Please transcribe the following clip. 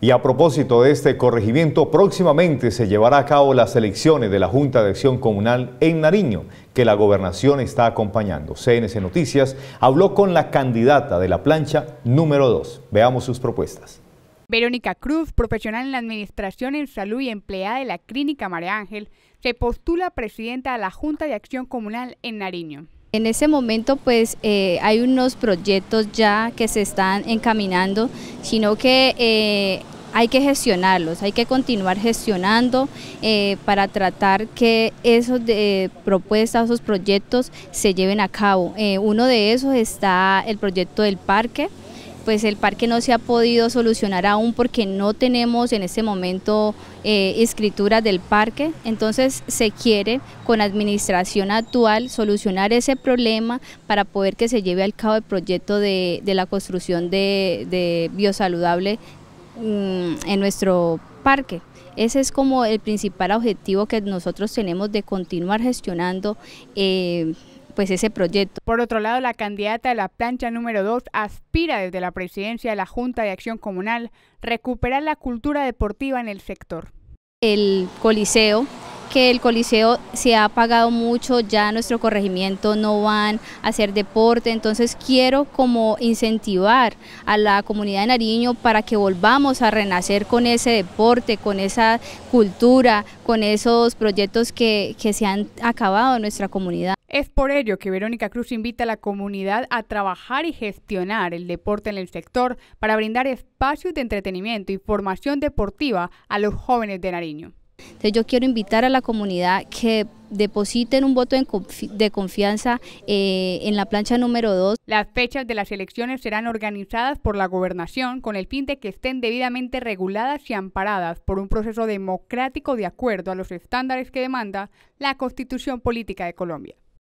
Y a propósito de este corregimiento, próximamente se llevará a cabo las elecciones de la Junta de Acción Comunal en Nariño, que la gobernación está acompañando. CNC Noticias habló con la candidata de la plancha número 2. Veamos sus propuestas. Verónica Cruz, profesional en la Administración en Salud y empleada de la Clínica María Ángel, se postula presidenta de la Junta de Acción Comunal en Nariño. En ese momento pues eh, hay unos proyectos ya que se están encaminando, sino que eh, hay que gestionarlos, hay que continuar gestionando eh, para tratar que esas propuestas, esos proyectos se lleven a cabo. uno de esos está el proyecto del parque, pues el parque no se ha podido solucionar aún porque no tenemos en este momento eh, escritura del parque, entonces se quiere con administración actual solucionar ese problema para poder que se lleve al cabo el proyecto de, la construcción de, biosaludable mm, en nuestro parque. Ese es como el principal objetivo que nosotros tenemos de continuar gestionando eh, pues ese proyecto. Por otro lado, la candidata de la plancha número 2 aspira desde la presidencia de la Junta de Acción Comunal recuperar la cultura deportiva en el sector. El coliseo que el coliseo se ha pagado mucho, ya nuestro corregimiento no van a hacer deporte, entonces quiero como incentivar a la comunidad de Nariño para que volvamos a renacer con ese deporte, con esa cultura, con esos proyectos que, que se han acabado en nuestra comunidad. Es por ello que Verónica Cruz invita a la comunidad a trabajar y gestionar el deporte en el sector para brindar espacios de entretenimiento y formación deportiva a los jóvenes de Nariño. yo quiero invitar a la comunidad que depositen un voto de confianza eh, en la plancha número 2. Las fechas de las elecciones serán organizadas por la gobernación con el fin de que estén debidamente reguladas y amparadas por un proceso democrático de acuerdo a los estándares que demanda la Constitución Política de Colombia.